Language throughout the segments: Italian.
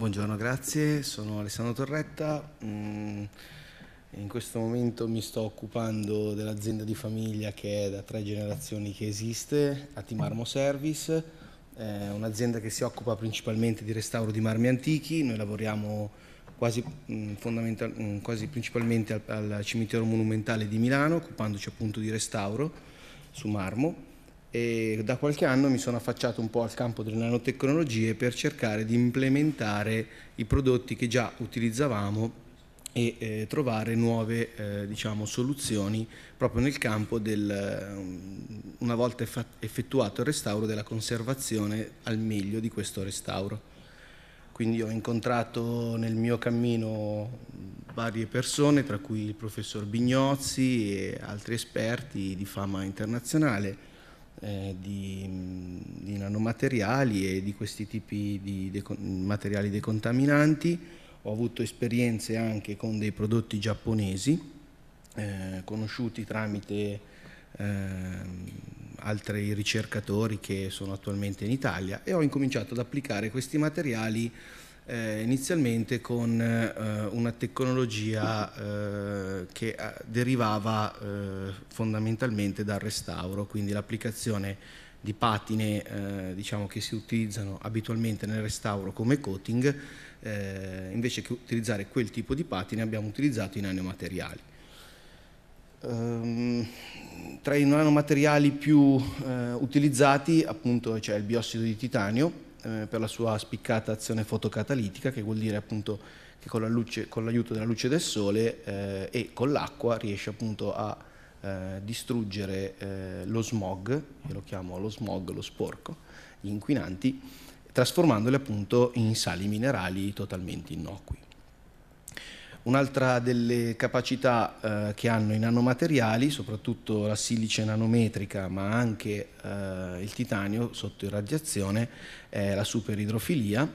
Buongiorno, grazie, sono Alessandro Torretta. Mm, in questo momento mi sto occupando dell'azienda di famiglia che è da tre generazioni che esiste, Atimarmo Service, è un'azienda che si occupa principalmente di restauro di marmi antichi. Noi lavoriamo quasi, mm, mm, quasi principalmente al, al cimitero monumentale di Milano, occupandoci appunto di restauro su marmo e da qualche anno mi sono affacciato un po' al campo delle nanotecnologie per cercare di implementare i prodotti che già utilizzavamo e eh, trovare nuove eh, diciamo, soluzioni proprio nel campo del, mm, una volta effettuato il restauro della conservazione al meglio di questo restauro. Quindi ho incontrato nel mio cammino mm, varie persone, tra cui il professor Bignozzi e altri esperti di fama internazionale, eh, di, di, nanomateriali e di questi tipi di de materiali decontaminanti. Ho avuto esperienze anche con dei prodotti giapponesi, eh, conosciuti tramite ehm, altri ricercatori che sono attualmente in Italia e ho incominciato ad applicare questi materiali eh, inizialmente con eh, una tecnologia eh, che eh, derivava eh, fondamentalmente dal restauro, quindi l'applicazione di patine eh, diciamo che si utilizzano abitualmente nel restauro come coating, invece che utilizzare quel tipo di patine abbiamo utilizzato i nanomateriali. Um, tra i nanomateriali più utilizzati appunto c'è il biossido di titanio, eh, per la sua spiccata azione fotocatalitica, che vuol dire appunto che con, la luce, con l'aiuto della luce del sole eh, e con l'acqua riesce appunto a eh, distruggere eh, lo smog, io lo chiamo lo smog, lo sporco, gli inquinanti, trasformandoli appunto in sali minerali totalmente innocui. Un'altra delle capacità eh, che hanno i nanomateriali, soprattutto la silice nanometrica, ma anche eh, il titanio sotto irradiazione, è la superidrofilia,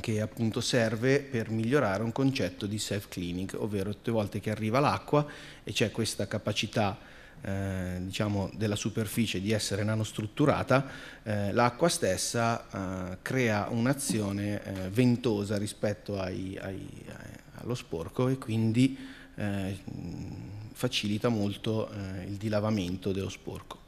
che appunto serve per migliorare un concetto di self-cleaning, ovvero tutte le volte che arriva l'acqua e c'è questa capacità eh, diciamo, della superficie di essere nanostrutturata, eh, l'acqua stessa eh, crea un'azione eh, ventosa rispetto ai, ai, ai lo sporco e quindi eh, facilita molto eh, il dilavamento dello sporco.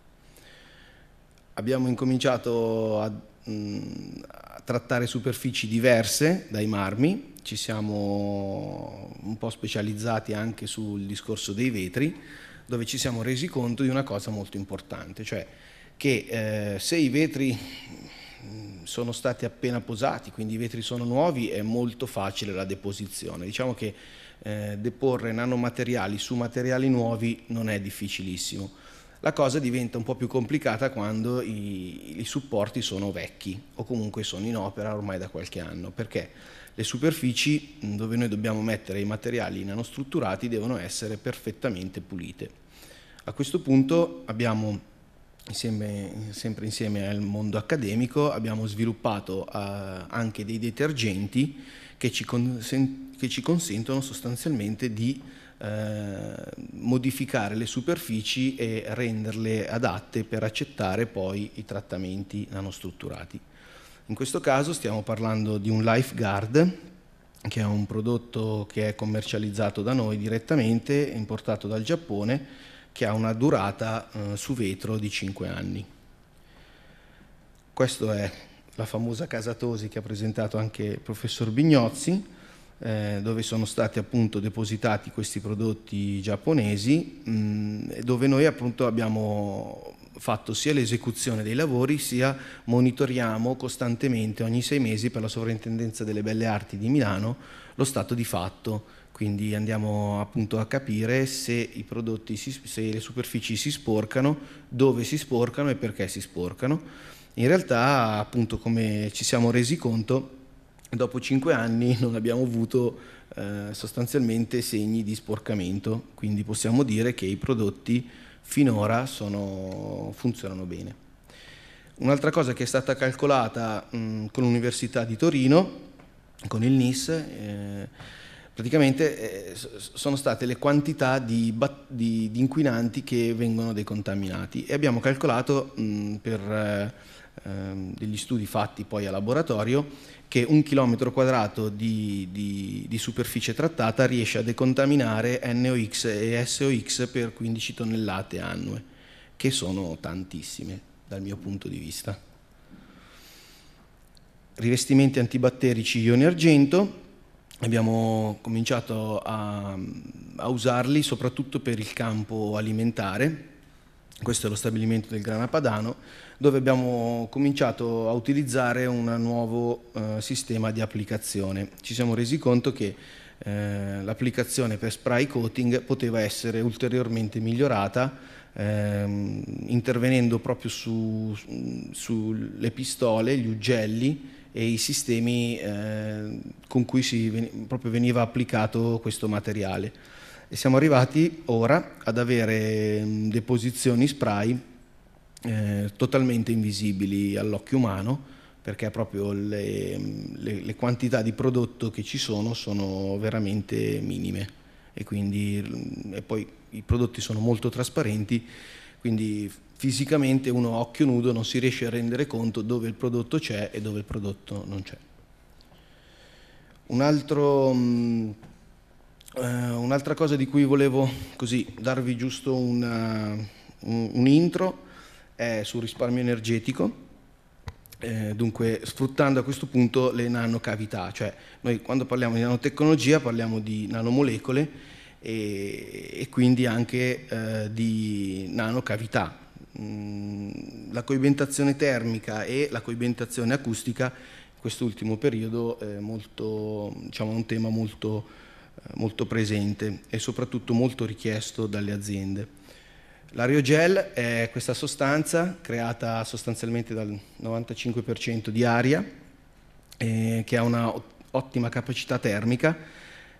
Abbiamo incominciato a, mh, mm, a trattare superfici diverse dai marmi, ci siamo un po' specializzati anche sul discorso dei vetri, dove ci siamo resi conto di una cosa molto importante, cioè che eh, se i vetri sono stati appena posati, quindi i vetri sono nuovi, è molto facile la deposizione. Diciamo che eh, deporre nanomateriali su materiali nuovi non è difficilissimo. La cosa diventa un po' più complicata quando i, i, supporti sono vecchi o comunque sono in opera ormai da qualche anno, perché le superfici dove noi dobbiamo mettere i materiali nanostrutturati devono essere perfettamente pulite. A questo punto abbiamo Insieme, sempre insieme al mondo accademico, abbiamo sviluppato eh, anche dei detergenti che ci, consen- che ci consentono sostanzialmente di eh, modificare le superfici e renderle adatte per accettare poi i trattamenti nanostrutturati. In questo caso stiamo parlando di un LifeGuard, che è un prodotto che è commercializzato da noi direttamente, importato dal Giappone, che ha una durata eh, su vetro di 5 anni. Questa è la famosa casa Tosi che ha presentato anche il professor Bignozzi, eh, dove sono stati appunto depositati questi prodotti giapponesi, mh, mm, dove noi appunto abbiamo fatto sia l'esecuzione dei lavori sia monitoriamo costantemente ogni sei mesi per la sovrintendenza delle belle arti di Milano lo stato di fatto quindi andiamo appunto a capire se i prodotti, si, se le superfici si sporcano, dove si sporcano e perché si sporcano. In realtà appunto come ci siamo resi conto, dopo cinque anni non abbiamo avuto eh, sostanzialmente segni di sporcamento, quindi possiamo dire che i prodotti finora sono, funzionano bene. Un'altra cosa che è stata calcolata mh, con l'Università di Torino, con il NIS, eh, praticamente eh, sono state le quantità di, di, di, inquinanti che vengono decontaminati e abbiamo calcolato mh, mm, per eh, ehm, degli studi fatti poi a laboratorio che un chilometro quadrato di, di, superficie trattata riesce a decontaminare NOx e SOx per 15 tonnellate annue, che sono tantissime dal mio punto di vista. Rivestimenti antibatterici ioni argento, abbiamo cominciato a, a usarli soprattutto per il campo alimentare, questo è lo stabilimento del Grana Padano, dove abbiamo cominciato a utilizzare un nuovo eh, sistema di applicazione. Ci siamo resi conto che eh, l'applicazione per spray coating poteva essere ulteriormente migliorata ehm, intervenendo proprio sulle su pistole, gli ugelli, e i sistemi eh, con cui si, proprio veniva applicato questo materiale. E siamo arrivati ora ad avere mh, mm, deposizioni spray eh, totalmente invisibili all'occhio umano, perché proprio le, mm, le, le, quantità di prodotto che ci sono sono veramente minime e, quindi, mm, e poi i prodotti sono molto trasparenti, quindi fisicamente uno a occhio nudo non si riesce a rendere conto dove il prodotto c'è e dove il prodotto non c'è. Un um, uh, un'altra cosa di cui volevo così, darvi giusto una, eh, un, un, intro è sul risparmio energetico. Eh, dunque, sfruttando a questo punto le nanocavità, cioè noi quando parliamo di nanotecnologia parliamo di nanomolecole e, e quindi anche eh, di nanocavità, la coibentazione termica e la coibentazione acustica in quest'ultimo periodo è molto, diciamo, un tema molto, eh, molto presente e soprattutto molto richiesto dalle aziende. L'aerogel è questa sostanza creata sostanzialmente dal 95% di aria eh, che ha una ottima capacità termica,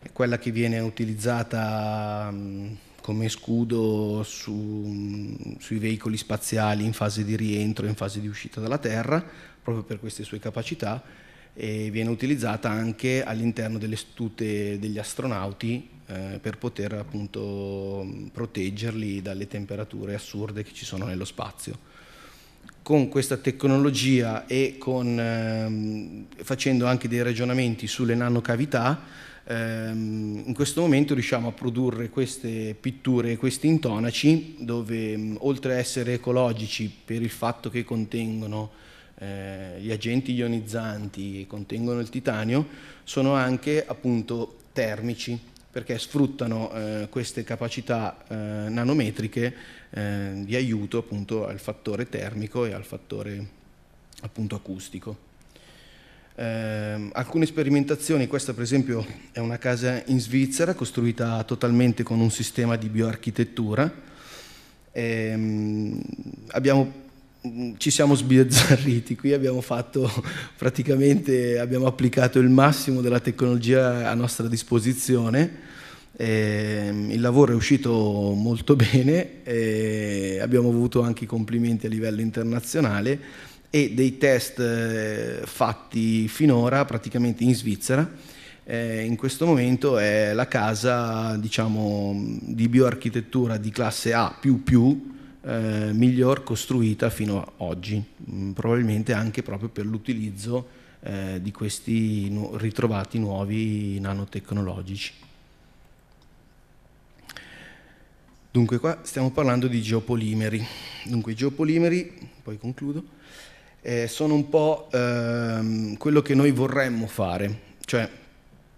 è quella che viene utilizzata mh, come scudo su, sui veicoli spaziali in fase di rientro, in fase di uscita dalla Terra, proprio per queste sue capacità, e viene utilizzata anche all'interno delle stute degli astronauti eh, per poter appunto proteggerli dalle temperature assurde che ci sono nello spazio con questa tecnologia e con, ehm, facendo anche dei ragionamenti sulle nanocavità, ehm, in questo momento riusciamo a produrre queste pitture, e questi intonaci, dove ehm, oltre a essere ecologici per il fatto che contengono eh, gli agenti ionizzanti, contengono il titanio, sono anche appunto termici, perché sfruttano eh, queste capacità eh, nanometriche Ehm, di aiuto appunto al fattore termico e al fattore appunto acustico. Eh, alcune sperimentazioni, questa per esempio è una casa in Svizzera costruita totalmente con un sistema di bioarchitettura. Eh, abbiamo ci siamo sbizzarriti, qui abbiamo fatto praticamente, abbiamo applicato il massimo della tecnologia a nostra disposizione eh, il lavoro è uscito molto bene, eh, abbiamo avuto anche i complimenti a livello internazionale e dei test eh, fatti finora praticamente in Svizzera. Eh, in questo momento è la casa diciamo, di bioarchitettura di classe A eh, miglior costruita fino ad oggi, mm, probabilmente anche proprio per l'utilizzo eh, di questi nu- ritrovati nuovi nanotecnologici. Dunque qua stiamo parlando di geopolimeri. Dunque i geopolimeri, poi concludo, eh, sono un po' ehm, quello che noi vorremmo fare, cioè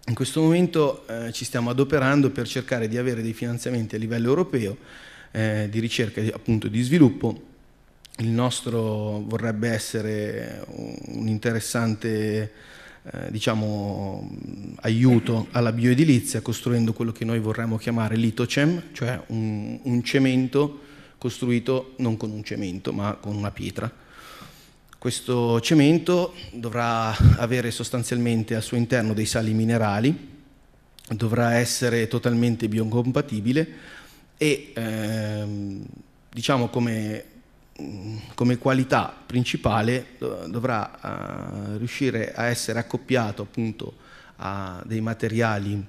in questo momento eh, ci stiamo adoperando per cercare di avere dei finanziamenti a livello europeo eh, di ricerca e appunto di sviluppo. Il nostro vorrebbe essere un interessante eh, diciamo, aiuto alla bioedilizia costruendo quello che noi vorremmo chiamare litocem, cioè un, un cemento costruito non con un cemento ma con una pietra. Questo cemento dovrà avere sostanzialmente al suo interno dei sali minerali, dovrà essere totalmente biocompatibile e ehm, diciamo come come qualità principale dovrà eh, riuscire a essere accoppiato appunto a dei materiali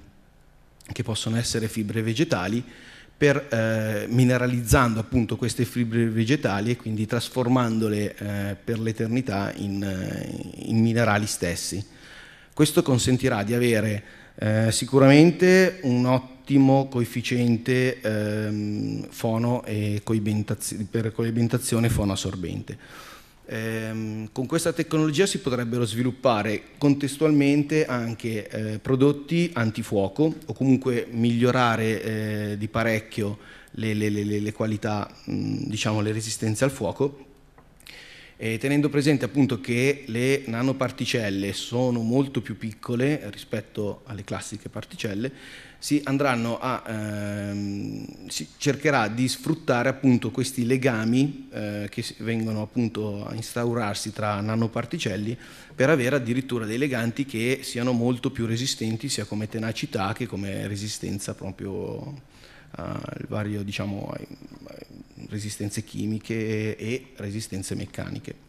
che possono essere fibre vegetali per eh, mineralizzando appunto queste fibre vegetali e quindi trasformandole eh, per l'eternità in, eh, in, minerali stessi. Questo consentirà di avere eh, sicuramente un ottimo ottimo coefficiente ehm, fono e per coibentazione fonoassorbente. Ehm, con questa tecnologia si potrebbero sviluppare contestualmente anche eh, prodotti antifuoco o comunque migliorare eh, di parecchio le, le, le, le qualità, mh, diciamo le resistenze al fuoco eh, tenendo presente appunto che le nanoparticelle sono molto più piccole rispetto alle classiche particelle, si, a, ehm, si cercherà di sfruttare appunto questi legami eh, che vengono appunto a instaurarsi tra nanoparticelli per avere addirittura dei leganti che siano molto più resistenti sia come tenacità che come resistenza proprio uh, vario, diciamo, resistenze chimiche e resistenze meccaniche.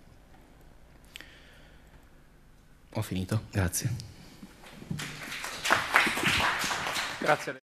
Ho finito, grazie. Grazie. a